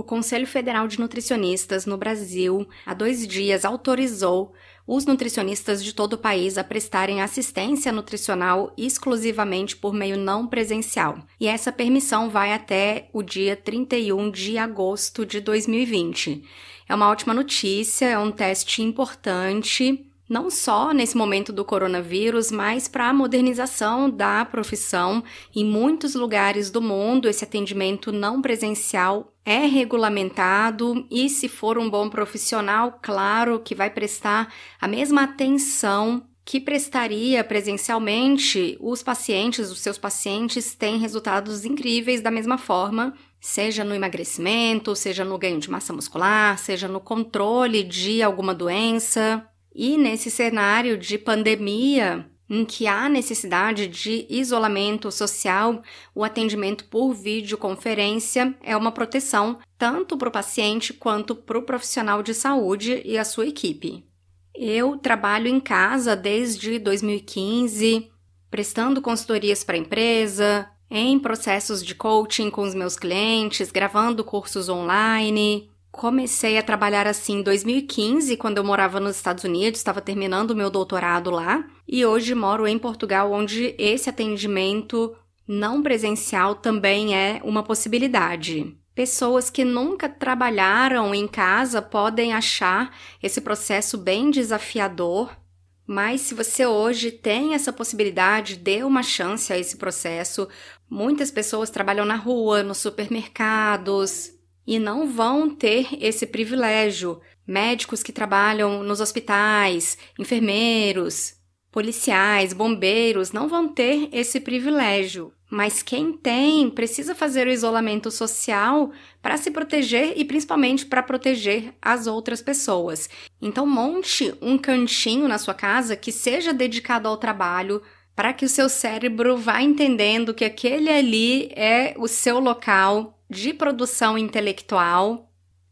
O Conselho Federal de Nutricionistas no Brasil, há dois dias, autorizou os nutricionistas de todo o país a prestarem assistência nutricional exclusivamente por meio não presencial. E essa permissão vai até o dia 31 de agosto de 2020. É uma ótima notícia, é um teste importante não só nesse momento do coronavírus, mas para a modernização da profissão. Em muitos lugares do mundo, esse atendimento não presencial é regulamentado e, se for um bom profissional, claro que vai prestar a mesma atenção que prestaria presencialmente, os pacientes, os seus pacientes têm resultados incríveis da mesma forma, seja no emagrecimento, seja no ganho de massa muscular, seja no controle de alguma doença. E nesse cenário de pandemia, em que há necessidade de isolamento social, o atendimento por videoconferência é uma proteção tanto para o paciente quanto para o profissional de saúde e a sua equipe. Eu trabalho em casa desde 2015, prestando consultorias para a empresa, em processos de coaching com os meus clientes, gravando cursos online, Comecei a trabalhar assim em 2015, quando eu morava nos Estados Unidos, estava terminando o meu doutorado lá, e hoje moro em Portugal, onde esse atendimento não presencial também é uma possibilidade. Pessoas que nunca trabalharam em casa podem achar esse processo bem desafiador, mas se você hoje tem essa possibilidade, dê uma chance a esse processo. Muitas pessoas trabalham na rua, nos supermercados, e não vão ter esse privilégio. Médicos que trabalham nos hospitais, enfermeiros, policiais, bombeiros não vão ter esse privilégio. Mas quem tem precisa fazer o isolamento social para se proteger e principalmente para proteger as outras pessoas. Então monte um cantinho na sua casa que seja dedicado ao trabalho, para que o seu cérebro vá entendendo que aquele ali é o seu local de produção intelectual.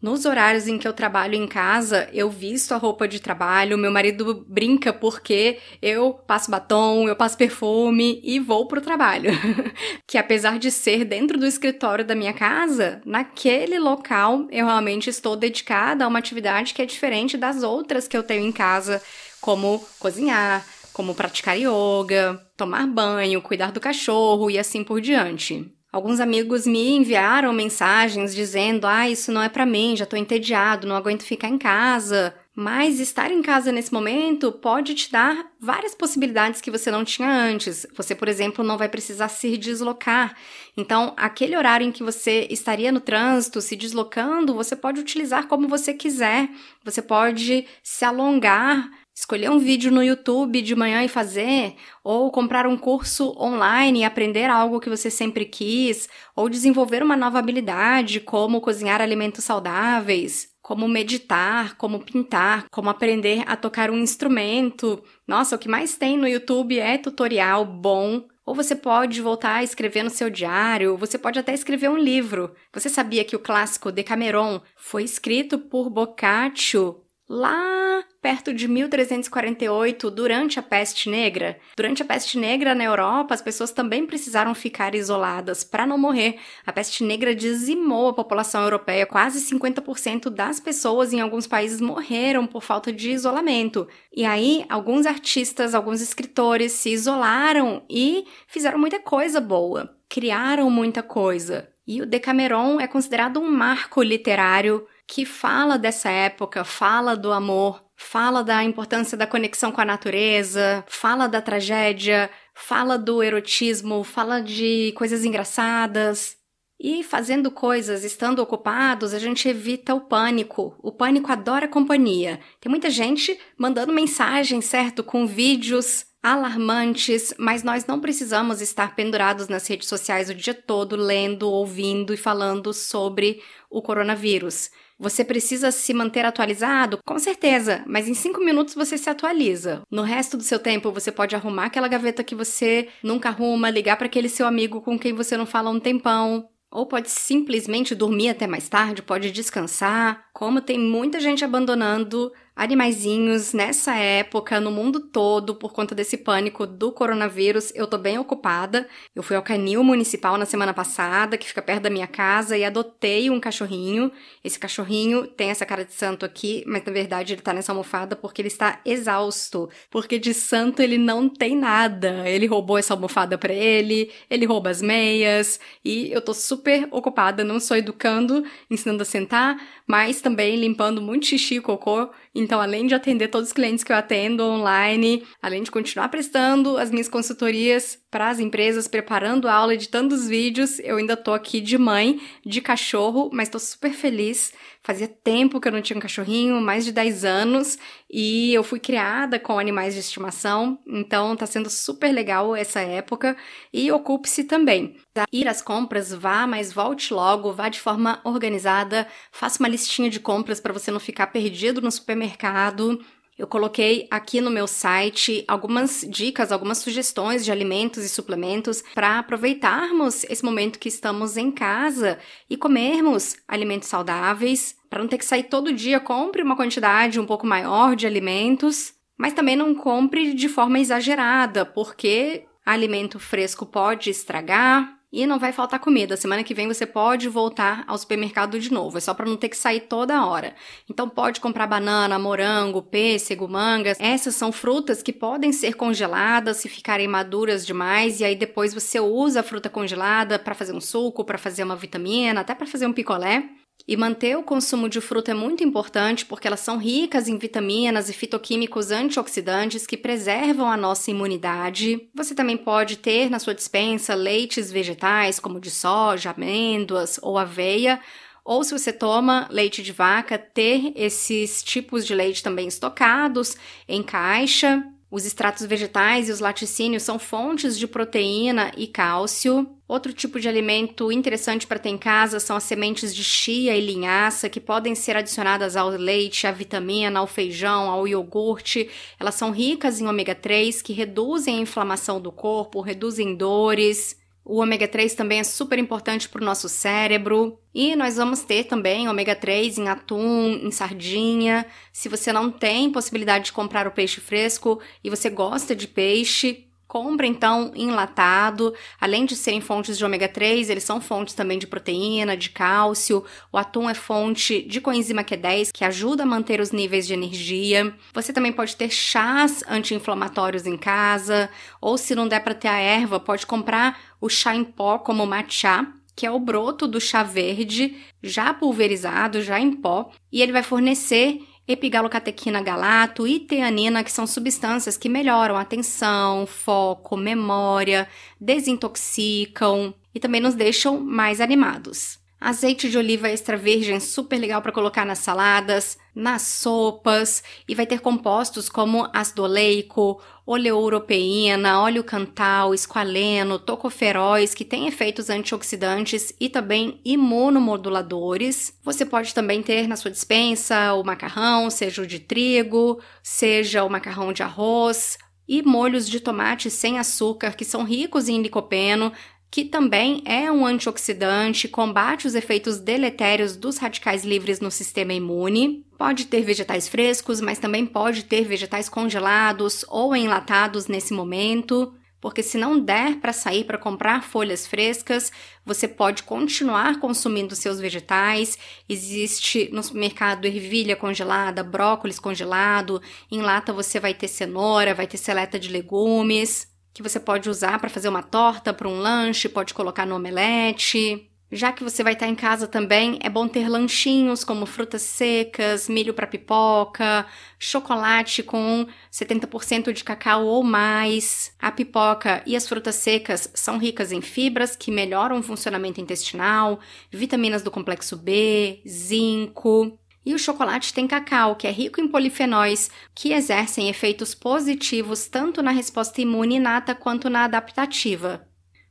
Nos horários em que eu trabalho em casa, eu visto a roupa de trabalho, meu marido brinca porque eu passo batom, eu passo perfume e vou pro trabalho. que apesar de ser dentro do escritório da minha casa, naquele local eu realmente estou dedicada a uma atividade que é diferente das outras que eu tenho em casa, como cozinhar, como praticar yoga, tomar banho, cuidar do cachorro e assim por diante. Alguns amigos me enviaram mensagens dizendo: "Ah, isso não é para mim, já tô entediado, não aguento ficar em casa". Mas estar em casa nesse momento pode te dar várias possibilidades que você não tinha antes. Você, por exemplo, não vai precisar se deslocar. Então, aquele horário em que você estaria no trânsito, se deslocando, você pode utilizar como você quiser. Você pode se alongar Escolher um vídeo no YouTube de manhã e fazer, ou comprar um curso online e aprender algo que você sempre quis, ou desenvolver uma nova habilidade, como cozinhar alimentos saudáveis, como meditar, como pintar, como aprender a tocar um instrumento. Nossa, o que mais tem no YouTube é tutorial bom ou você pode voltar a escrever no seu diário, você pode até escrever um livro. Você sabia que o clássico Decameron foi escrito por Boccaccio lá perto de 1348, durante a peste negra. Durante a peste negra na Europa, as pessoas também precisaram ficar isoladas para não morrer. A peste negra dizimou a população europeia, quase 50% das pessoas em alguns países morreram por falta de isolamento. E aí, alguns artistas, alguns escritores se isolaram e fizeram muita coisa boa, criaram muita coisa. E o Decameron é considerado um marco literário que fala dessa época, fala do amor, fala da importância da conexão com a natureza, fala da tragédia, fala do erotismo, fala de coisas engraçadas. E fazendo coisas, estando ocupados, a gente evita o pânico. O pânico adora companhia. Tem muita gente mandando mensagens, certo? Com vídeos alarmantes, mas nós não precisamos estar pendurados nas redes sociais o dia todo lendo, ouvindo e falando sobre o coronavírus. Você precisa se manter atualizado? Com certeza, mas em cinco minutos você se atualiza. No resto do seu tempo, você pode arrumar aquela gaveta que você nunca arruma, ligar para aquele seu amigo com quem você não fala um tempão, ou pode simplesmente dormir até mais tarde, pode descansar. Como tem muita gente abandonando animaizinhos nessa época, no mundo todo, por conta desse pânico do coronavírus, eu tô bem ocupada. Eu fui ao canil municipal na semana passada, que fica perto da minha casa, e adotei um cachorrinho. Esse cachorrinho tem essa cara de santo aqui, mas na verdade ele tá nessa almofada porque ele está exausto. Porque de santo ele não tem nada. Ele roubou essa almofada para ele, ele rouba as meias, e eu tô super ocupada, não só educando, ensinando a sentar, mas também limpando muito xixi e cocô então, além de atender todos os clientes que eu atendo online, além de continuar prestando as minhas consultorias, para as empresas, preparando a aula, editando os vídeos. Eu ainda tô aqui de mãe, de cachorro, mas tô super feliz. Fazia tempo que eu não tinha um cachorrinho, mais de 10 anos, e eu fui criada com animais de estimação, então tá sendo super legal essa época. E ocupe-se também. Tá? Ir às compras, vá, mas volte logo, vá de forma organizada, faça uma listinha de compras para você não ficar perdido no supermercado. Eu coloquei aqui no meu site algumas dicas, algumas sugestões de alimentos e suplementos para aproveitarmos esse momento que estamos em casa e comermos alimentos saudáveis, para não ter que sair todo dia, compre uma quantidade um pouco maior de alimentos, mas também não compre de forma exagerada, porque alimento fresco pode estragar, e não vai faltar comida. Semana que vem você pode voltar ao supermercado de novo. É só para não ter que sair toda hora. Então pode comprar banana, morango, pêssego, mangas. Essas são frutas que podem ser congeladas se ficarem maduras demais e aí depois você usa a fruta congelada para fazer um suco, para fazer uma vitamina, até para fazer um picolé. E manter o consumo de fruta é muito importante porque elas são ricas em vitaminas e fitoquímicos antioxidantes que preservam a nossa imunidade. Você também pode ter na sua dispensa leites vegetais como de soja, amêndoas ou aveia, ou se você toma leite de vaca, ter esses tipos de leite também estocados em caixa os extratos vegetais e os laticínios são fontes de proteína e cálcio. Outro tipo de alimento interessante para ter em casa são as sementes de chia e linhaça, que podem ser adicionadas ao leite, à vitamina, ao feijão, ao iogurte. Elas são ricas em ômega 3, que reduzem a inflamação do corpo, reduzem dores. O ômega 3 também é super importante para o nosso cérebro. E nós vamos ter também ômega 3 em atum, em sardinha. Se você não tem possibilidade de comprar o peixe fresco e você gosta de peixe, Compra então enlatado, além de serem fontes de ômega 3, eles são fontes também de proteína, de cálcio. O atum é fonte de coenzima Q10, que ajuda a manter os níveis de energia. Você também pode ter chás anti-inflamatórios em casa, ou se não der para ter a erva, pode comprar o chá em pó como matcha, que é o broto do chá verde já pulverizado, já em pó, e ele vai fornecer epigalocatequina galato e teanina, que são substâncias que melhoram a atenção, foco, memória, desintoxicam e também nos deixam mais animados. Azeite de oliva extra virgem é super legal para colocar nas saladas, nas sopas e vai ter compostos como ácido oleico, oleuropeína, óleo cantal, esqualeno, tocoferóis que têm efeitos antioxidantes e também imunomoduladores. Você pode também ter na sua dispensa o macarrão, seja o de trigo, seja o macarrão de arroz, e molhos de tomate sem açúcar que são ricos em licopeno, que também é um antioxidante, combate os efeitos deletérios dos radicais livres no sistema imune. Pode ter vegetais frescos, mas também pode ter vegetais congelados ou enlatados nesse momento, porque se não der para sair para comprar folhas frescas, você pode continuar consumindo seus vegetais. Existe no supermercado ervilha congelada, brócolis congelado, em lata você vai ter cenoura, vai ter seleta de legumes que você pode usar para fazer uma torta, para um lanche, pode colocar no omelete. Já que você vai estar em casa também, é bom ter lanchinhos como frutas secas, milho para pipoca, chocolate com 70% de cacau ou mais. A pipoca e as frutas secas são ricas em fibras que melhoram o funcionamento intestinal, vitaminas do complexo B, zinco. E o chocolate tem cacau, que é rico em polifenóis, que exercem efeitos positivos tanto na resposta imune inata quanto na adaptativa.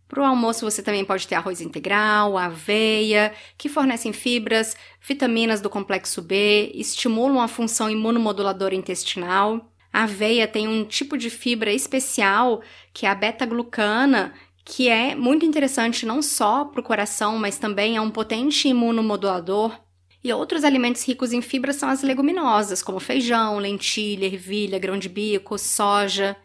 Para o almoço, você também pode ter arroz integral, aveia, que fornecem fibras, vitaminas do complexo B, estimulam a função imunomoduladora intestinal. A aveia tem um tipo de fibra especial, que é a beta-glucana, que é muito interessante não só para o coração, mas também é um potente imunomodulador e outros alimentos ricos em fibra são as leguminosas, como feijão, lentilha, ervilha, grão de bico, soja,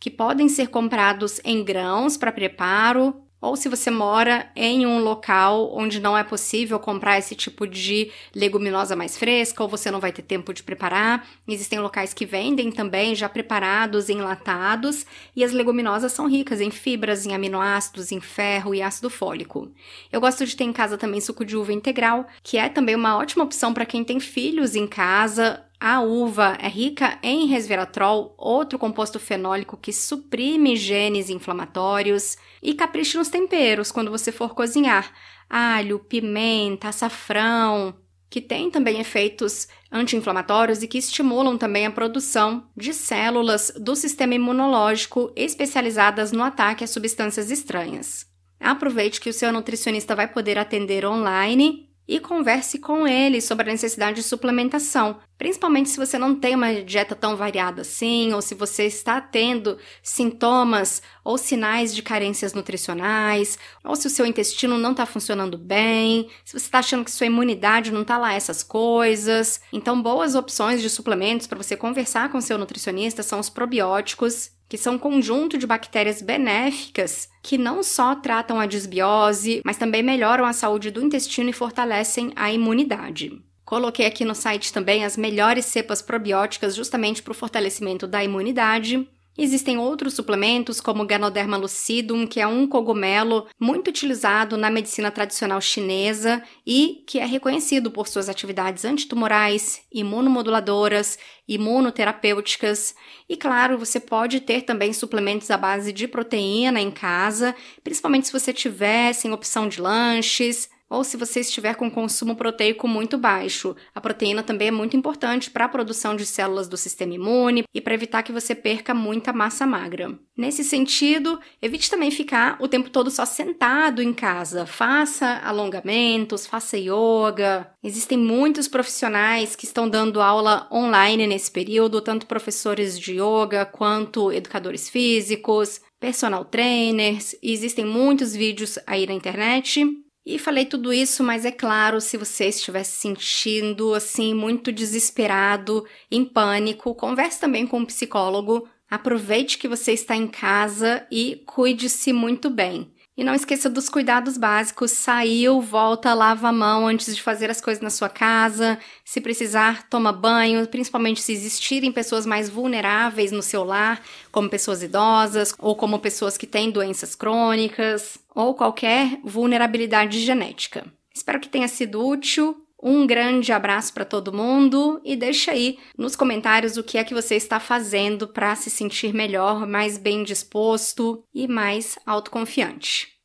que podem ser comprados em grãos para preparo, ou se você mora em um local onde não é possível comprar esse tipo de leguminosa mais fresca, ou você não vai ter tempo de preparar. Existem locais que vendem também já preparados, enlatados, e as leguminosas são ricas em fibras, em aminoácidos, em ferro e ácido fólico. Eu gosto de ter em casa também suco de uva integral, que é também uma ótima opção para quem tem filhos em casa a uva é rica em resveratrol, outro composto fenólico que suprime genes inflamatórios. E capriche nos temperos quando você for cozinhar: alho, pimenta, açafrão, que tem também efeitos anti-inflamatórios e que estimulam também a produção de células do sistema imunológico especializadas no ataque a substâncias estranhas. Aproveite que o seu nutricionista vai poder atender online e converse com ele sobre a necessidade de suplementação, principalmente se você não tem uma dieta tão variada assim, ou se você está tendo sintomas ou sinais de carências nutricionais, ou se o seu intestino não está funcionando bem, se você está achando que sua imunidade não está lá essas coisas. Então, boas opções de suplementos para você conversar com seu nutricionista são os probióticos que são um conjunto de bactérias benéficas que não só tratam a desbiose, mas também melhoram a saúde do intestino e fortalecem a imunidade. Coloquei aqui no site também as melhores cepas probióticas justamente para o fortalecimento da imunidade. Existem outros suplementos, como Ganoderma lucidum, que é um cogumelo muito utilizado na medicina tradicional chinesa e que é reconhecido por suas atividades antitumorais, imunomoduladoras, imunoterapêuticas. E claro, você pode ter também suplementos à base de proteína em casa, principalmente se você tiver sem opção de lanches, ou se você estiver com consumo proteico muito baixo. A proteína também é muito importante para a produção de células do sistema imune e para evitar que você perca muita massa magra. Nesse sentido, evite também ficar o tempo todo só sentado em casa. Faça alongamentos, faça yoga. Existem muitos profissionais que estão dando aula online nesse período, tanto professores de yoga quanto educadores físicos, personal trainers. Existem muitos vídeos aí na internet e falei tudo isso, mas é claro, se você estiver se sentindo assim muito desesperado, em pânico, converse também com um psicólogo. Aproveite que você está em casa e cuide-se muito bem. E não esqueça dos cuidados básicos: saiu, volta, lava a mão antes de fazer as coisas na sua casa. Se precisar, toma banho, principalmente se existirem pessoas mais vulneráveis no seu lar, como pessoas idosas ou como pessoas que têm doenças crônicas ou qualquer vulnerabilidade genética. Espero que tenha sido útil. Um grande abraço para todo mundo e deixa aí nos comentários o que é que você está fazendo para se sentir melhor, mais bem disposto e mais autoconfiante.